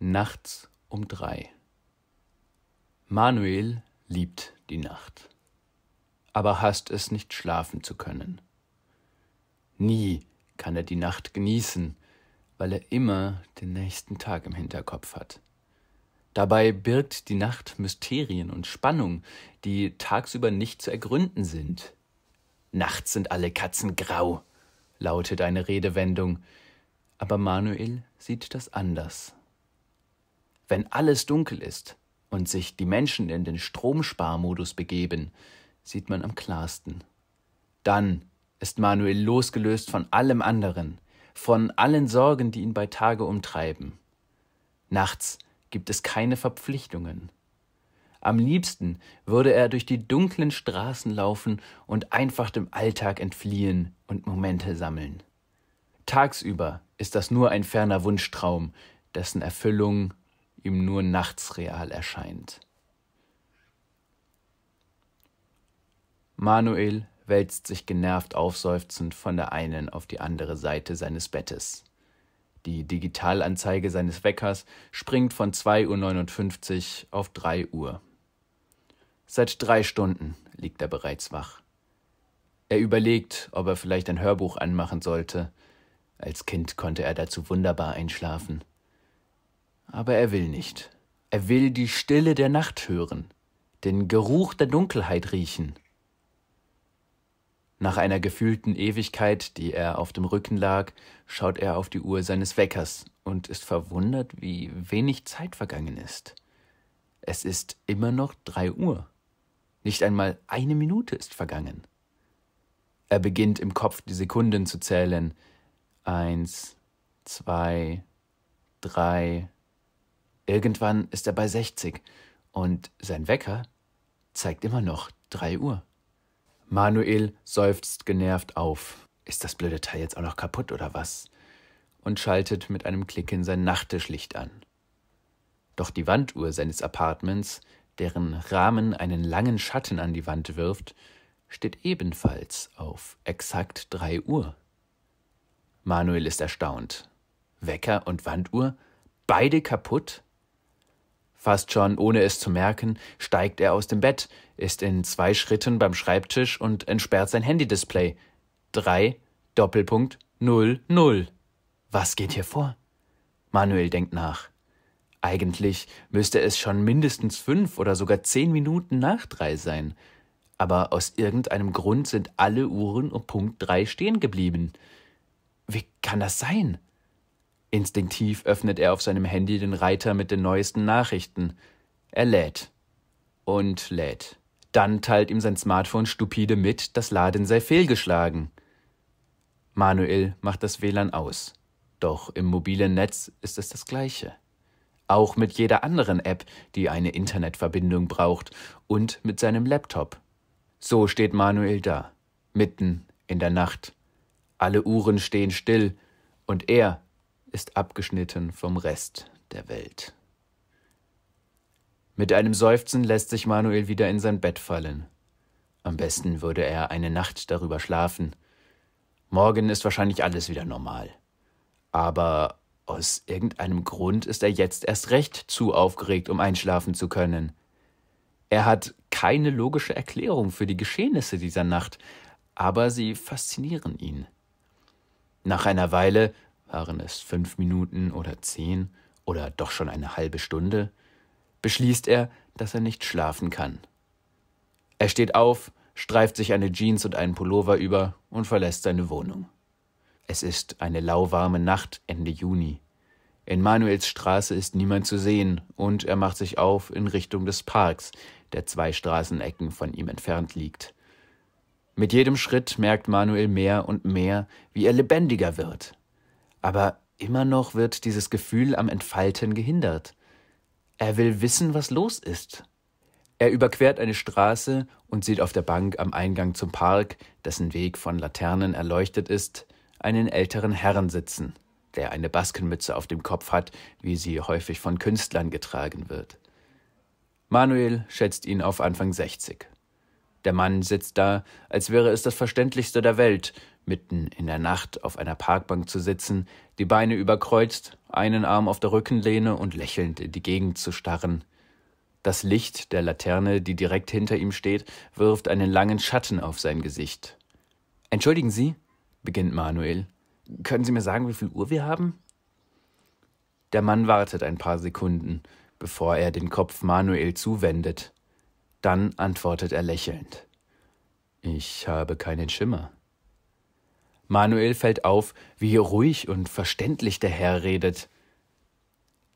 Nachts um drei. Manuel liebt die Nacht, aber hasst es nicht schlafen zu können. Nie kann er die Nacht genießen, weil er immer den nächsten Tag im Hinterkopf hat. Dabei birgt die Nacht Mysterien und Spannung, die tagsüber nicht zu ergründen sind. Nachts sind alle Katzen grau, lautet eine Redewendung, aber Manuel sieht das anders. Wenn alles dunkel ist und sich die Menschen in den Stromsparmodus begeben, sieht man am klarsten. Dann ist Manuel losgelöst von allem anderen, von allen Sorgen, die ihn bei Tage umtreiben. Nachts gibt es keine Verpflichtungen. Am liebsten würde er durch die dunklen Straßen laufen und einfach dem Alltag entfliehen und Momente sammeln. Tagsüber ist das nur ein ferner Wunschtraum, dessen Erfüllung ihm nur nachts real erscheint. Manuel wälzt sich genervt aufseufzend von der einen auf die andere Seite seines Bettes. Die Digitalanzeige seines Weckers springt von 2.59 Uhr auf 3 Uhr. Seit drei Stunden liegt er bereits wach. Er überlegt, ob er vielleicht ein Hörbuch anmachen sollte. Als Kind konnte er dazu wunderbar einschlafen aber er will nicht. Er will die Stille der Nacht hören, den Geruch der Dunkelheit riechen. Nach einer gefühlten Ewigkeit, die er auf dem Rücken lag, schaut er auf die Uhr seines Weckers und ist verwundert, wie wenig Zeit vergangen ist. Es ist immer noch drei Uhr. Nicht einmal eine Minute ist vergangen. Er beginnt im Kopf die Sekunden zu zählen. Eins, zwei, drei, Irgendwann ist er bei 60 und sein Wecker zeigt immer noch 3 Uhr. Manuel seufzt genervt auf. Ist das blöde Teil jetzt auch noch kaputt oder was? Und schaltet mit einem Klicken sein Nachttischlicht an. Doch die Wanduhr seines Apartments, deren Rahmen einen langen Schatten an die Wand wirft, steht ebenfalls auf exakt 3 Uhr. Manuel ist erstaunt. Wecker und Wanduhr? Beide kaputt? Fast schon ohne es zu merken, steigt er aus dem Bett, ist in zwei Schritten beim Schreibtisch und entsperrt sein Handy-Display. 3 Doppelpunkt, null, null. Was geht hier vor? Manuel denkt nach. Eigentlich müsste es schon mindestens fünf oder sogar zehn Minuten nach drei sein. Aber aus irgendeinem Grund sind alle Uhren um Punkt drei stehen geblieben. Wie kann das sein? Instinktiv öffnet er auf seinem Handy den Reiter mit den neuesten Nachrichten. Er lädt. Und lädt. Dann teilt ihm sein Smartphone stupide mit, das Laden sei fehlgeschlagen. Manuel macht das WLAN aus. Doch im mobilen Netz ist es das gleiche. Auch mit jeder anderen App, die eine Internetverbindung braucht, und mit seinem Laptop. So steht Manuel da, mitten in der Nacht. Alle Uhren stehen still, und er ist abgeschnitten vom Rest der Welt. Mit einem Seufzen lässt sich Manuel wieder in sein Bett fallen. Am besten würde er eine Nacht darüber schlafen. Morgen ist wahrscheinlich alles wieder normal. Aber aus irgendeinem Grund ist er jetzt erst recht zu aufgeregt, um einschlafen zu können. Er hat keine logische Erklärung für die Geschehnisse dieser Nacht, aber sie faszinieren ihn. Nach einer Weile waren es fünf Minuten oder zehn oder doch schon eine halbe Stunde? Beschließt er, dass er nicht schlafen kann. Er steht auf, streift sich eine Jeans und einen Pullover über und verlässt seine Wohnung. Es ist eine lauwarme Nacht Ende Juni. In Manuels Straße ist niemand zu sehen und er macht sich auf in Richtung des Parks, der zwei Straßenecken von ihm entfernt liegt. Mit jedem Schritt merkt Manuel mehr und mehr, wie er lebendiger wird aber immer noch wird dieses Gefühl am Entfalten gehindert. Er will wissen, was los ist. Er überquert eine Straße und sieht auf der Bank am Eingang zum Park, dessen Weg von Laternen erleuchtet ist, einen älteren Herrn sitzen, der eine Baskenmütze auf dem Kopf hat, wie sie häufig von Künstlern getragen wird. Manuel schätzt ihn auf Anfang 60. Der Mann sitzt da, als wäre es das Verständlichste der Welt, mitten in der Nacht auf einer Parkbank zu sitzen, die Beine überkreuzt, einen Arm auf der Rückenlehne und lächelnd in die Gegend zu starren. Das Licht der Laterne, die direkt hinter ihm steht, wirft einen langen Schatten auf sein Gesicht. Entschuldigen Sie, beginnt Manuel, können Sie mir sagen, wie viel Uhr wir haben? Der Mann wartet ein paar Sekunden, bevor er den Kopf Manuel zuwendet. Dann antwortet er lächelnd. Ich habe keinen Schimmer. Manuel fällt auf, wie ruhig und verständlich der Herr redet.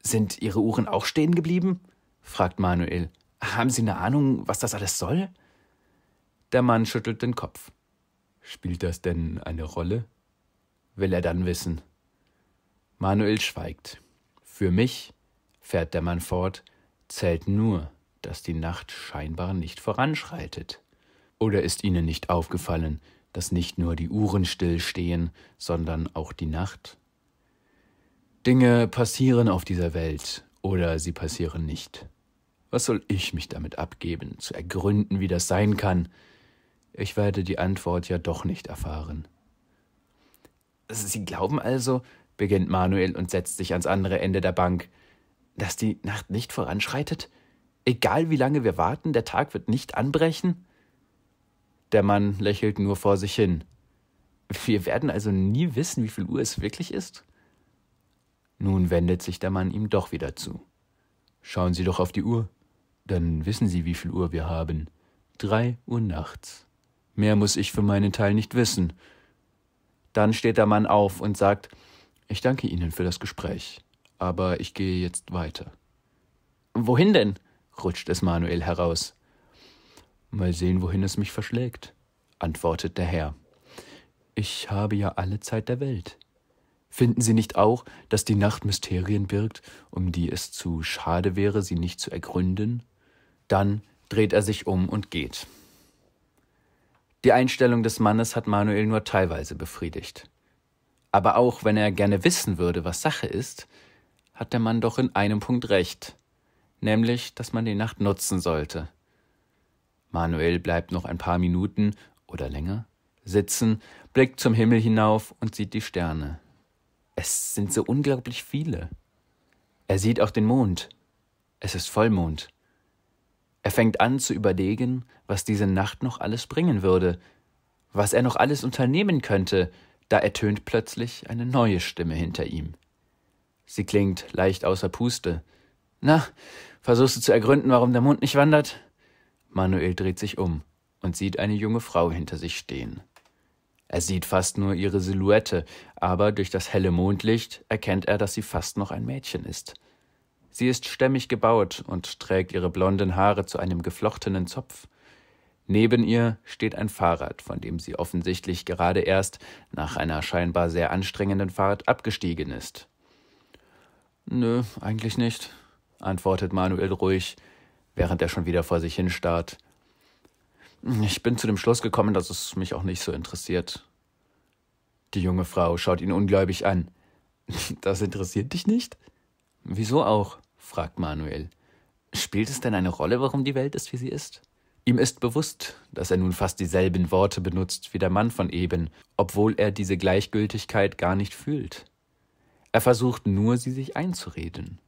Sind Ihre Uhren auch stehen geblieben? fragt Manuel. Haben Sie eine Ahnung, was das alles soll? Der Mann schüttelt den Kopf. Spielt das denn eine Rolle? will er dann wissen. Manuel schweigt. Für mich, fährt der Mann fort, zählt nur, dass die Nacht scheinbar nicht voranschreitet. Oder ist Ihnen nicht aufgefallen, dass nicht nur die Uhren stillstehen, sondern auch die Nacht? Dinge passieren auf dieser Welt oder sie passieren nicht. Was soll ich mich damit abgeben, zu ergründen, wie das sein kann? Ich werde die Antwort ja doch nicht erfahren. Sie glauben also, beginnt Manuel und setzt sich ans andere Ende der Bank, dass die Nacht nicht voranschreitet? Egal wie lange wir warten, der Tag wird nicht anbrechen? Der Mann lächelt nur vor sich hin. Wir werden also nie wissen, wie viel Uhr es wirklich ist? Nun wendet sich der Mann ihm doch wieder zu. Schauen Sie doch auf die Uhr. Dann wissen Sie, wie viel Uhr wir haben. Drei Uhr nachts. Mehr muss ich für meinen Teil nicht wissen. Dann steht der Mann auf und sagt, ich danke Ihnen für das Gespräch, aber ich gehe jetzt weiter. Wohin denn? rutscht es Manuel heraus. Mal sehen, wohin es mich verschlägt, antwortet der Herr. Ich habe ja alle Zeit der Welt. Finden Sie nicht auch, dass die Nacht Mysterien birgt, um die es zu schade wäre, sie nicht zu ergründen? Dann dreht er sich um und geht. Die Einstellung des Mannes hat Manuel nur teilweise befriedigt. Aber auch wenn er gerne wissen würde, was Sache ist, hat der Mann doch in einem Punkt recht, nämlich, dass man die Nacht nutzen sollte. Manuel bleibt noch ein paar Minuten oder länger sitzen, blickt zum Himmel hinauf und sieht die Sterne. Es sind so unglaublich viele. Er sieht auch den Mond. Es ist Vollmond. Er fängt an zu überlegen, was diese Nacht noch alles bringen würde, was er noch alles unternehmen könnte, da ertönt plötzlich eine neue Stimme hinter ihm. Sie klingt leicht außer Puste. Na, versuchst du zu ergründen, warum der Mond nicht wandert? Manuel dreht sich um und sieht eine junge Frau hinter sich stehen. Er sieht fast nur ihre Silhouette, aber durch das helle Mondlicht erkennt er, dass sie fast noch ein Mädchen ist. Sie ist stämmig gebaut und trägt ihre blonden Haare zu einem geflochtenen Zopf. Neben ihr steht ein Fahrrad, von dem sie offensichtlich gerade erst nach einer scheinbar sehr anstrengenden Fahrt abgestiegen ist. Nö, eigentlich nicht, antwortet Manuel ruhig während er schon wieder vor sich hinstarrt. Ich bin zu dem Schluss gekommen, dass es mich auch nicht so interessiert. Die junge Frau schaut ihn ungläubig an. Das interessiert dich nicht? Wieso auch? fragt Manuel. Spielt es denn eine Rolle, warum die Welt ist, wie sie ist? Ihm ist bewusst, dass er nun fast dieselben Worte benutzt wie der Mann von eben, obwohl er diese Gleichgültigkeit gar nicht fühlt. Er versucht nur, sie sich einzureden.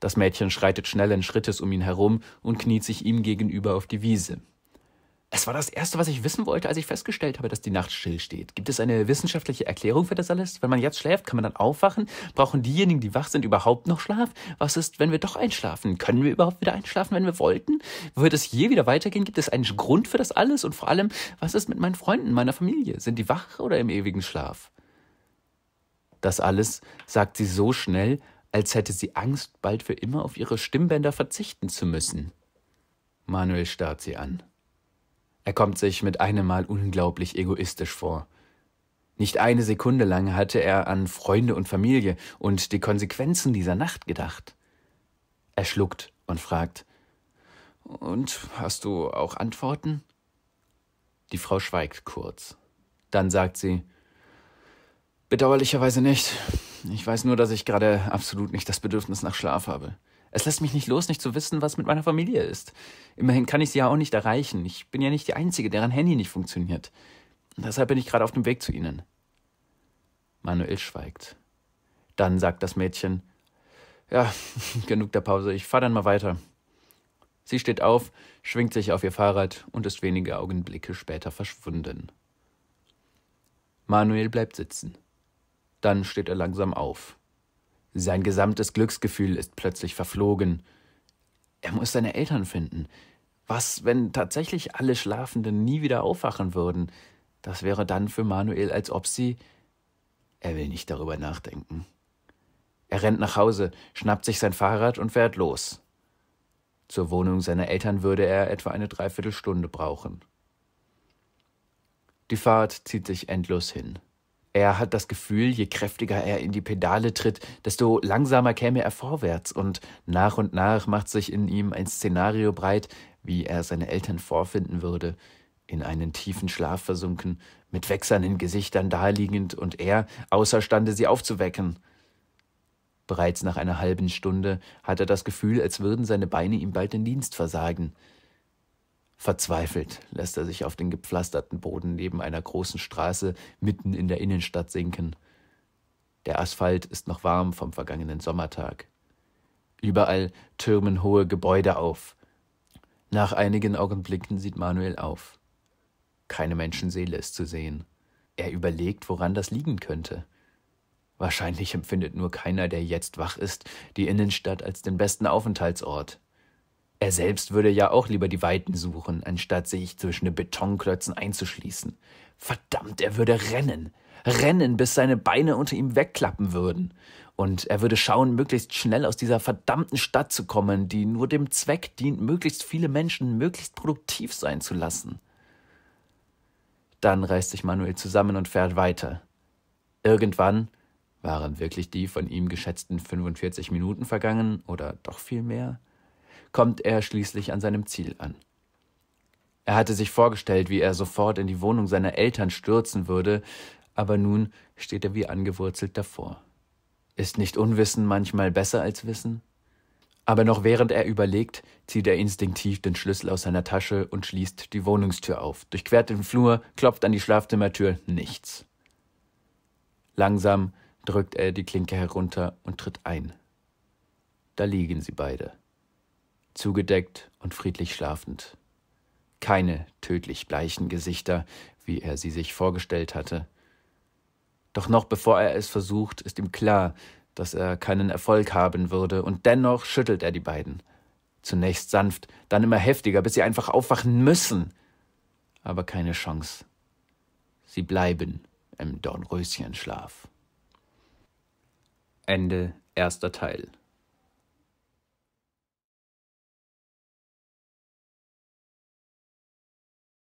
Das Mädchen schreitet schnellen Schrittes um ihn herum und kniet sich ihm gegenüber auf die Wiese. Es war das Erste, was ich wissen wollte, als ich festgestellt habe, dass die Nacht stillsteht. Gibt es eine wissenschaftliche Erklärung für das alles? Wenn man jetzt schläft, kann man dann aufwachen? Brauchen diejenigen, die wach sind, überhaupt noch Schlaf? Was ist, wenn wir doch einschlafen? Können wir überhaupt wieder einschlafen, wenn wir wollten? Wird es je wieder weitergehen? Gibt es einen Grund für das alles? Und vor allem, was ist mit meinen Freunden, meiner Familie? Sind die wach oder im ewigen Schlaf? Das alles sagt sie so schnell, als hätte sie Angst, bald für immer auf ihre Stimmbänder verzichten zu müssen. Manuel starrt sie an. Er kommt sich mit einem Mal unglaublich egoistisch vor. Nicht eine Sekunde lang hatte er an Freunde und Familie und die Konsequenzen dieser Nacht gedacht. Er schluckt und fragt Und hast du auch Antworten? Die Frau schweigt kurz. Dann sagt sie Bedauerlicherweise nicht. Ich weiß nur, dass ich gerade absolut nicht das Bedürfnis nach Schlaf habe. Es lässt mich nicht los, nicht zu wissen, was mit meiner Familie ist. Immerhin kann ich sie ja auch nicht erreichen. Ich bin ja nicht die Einzige, deren Handy nicht funktioniert. Und deshalb bin ich gerade auf dem Weg zu ihnen. Manuel schweigt. Dann sagt das Mädchen, ja, genug der Pause, ich fahre dann mal weiter. Sie steht auf, schwingt sich auf ihr Fahrrad und ist wenige Augenblicke später verschwunden. Manuel bleibt sitzen. Dann steht er langsam auf. Sein gesamtes Glücksgefühl ist plötzlich verflogen. Er muss seine Eltern finden. Was, wenn tatsächlich alle Schlafenden nie wieder aufwachen würden? Das wäre dann für Manuel, als ob sie. Er will nicht darüber nachdenken. Er rennt nach Hause, schnappt sich sein Fahrrad und fährt los. Zur Wohnung seiner Eltern würde er etwa eine Dreiviertelstunde brauchen. Die Fahrt zieht sich endlos hin. Er hat das Gefühl, je kräftiger er in die Pedale tritt, desto langsamer käme er vorwärts und nach und nach macht sich in ihm ein Szenario breit, wie er seine Eltern vorfinden würde, in einen tiefen Schlaf versunken, mit wechselnden Gesichtern daliegend und er außerstande, sie aufzuwecken. Bereits nach einer halben Stunde hat er das Gefühl, als würden seine Beine ihm bald den Dienst versagen. Verzweifelt lässt er sich auf den gepflasterten Boden neben einer großen Straße mitten in der Innenstadt sinken. Der Asphalt ist noch warm vom vergangenen Sommertag. Überall türmen hohe Gebäude auf. Nach einigen Augenblicken sieht Manuel auf. Keine Menschenseele ist zu sehen. Er überlegt, woran das liegen könnte. Wahrscheinlich empfindet nur keiner, der jetzt wach ist, die Innenstadt als den besten Aufenthaltsort. Er selbst würde ja auch lieber die Weiten suchen, anstatt sich zwischen den Betonklötzen einzuschließen. Verdammt, er würde rennen. Rennen, bis seine Beine unter ihm wegklappen würden. Und er würde schauen, möglichst schnell aus dieser verdammten Stadt zu kommen, die nur dem Zweck dient, möglichst viele Menschen möglichst produktiv sein zu lassen. Dann reißt sich Manuel zusammen und fährt weiter. Irgendwann waren wirklich die von ihm geschätzten 45 Minuten vergangen oder doch viel mehr? kommt er schließlich an seinem Ziel an. Er hatte sich vorgestellt, wie er sofort in die Wohnung seiner Eltern stürzen würde, aber nun steht er wie angewurzelt davor. Ist nicht Unwissen manchmal besser als Wissen? Aber noch während er überlegt, zieht er instinktiv den Schlüssel aus seiner Tasche und schließt die Wohnungstür auf, durchquert den Flur, klopft an die Schlafzimmertür, nichts. Langsam drückt er die Klinke herunter und tritt ein. Da liegen sie beide zugedeckt und friedlich schlafend. Keine tödlich bleichen Gesichter, wie er sie sich vorgestellt hatte. Doch noch bevor er es versucht, ist ihm klar, dass er keinen Erfolg haben würde, und dennoch schüttelt er die beiden. Zunächst sanft, dann immer heftiger, bis sie einfach aufwachen müssen. Aber keine Chance. Sie bleiben im Dornröschenschlaf. Ende erster Teil.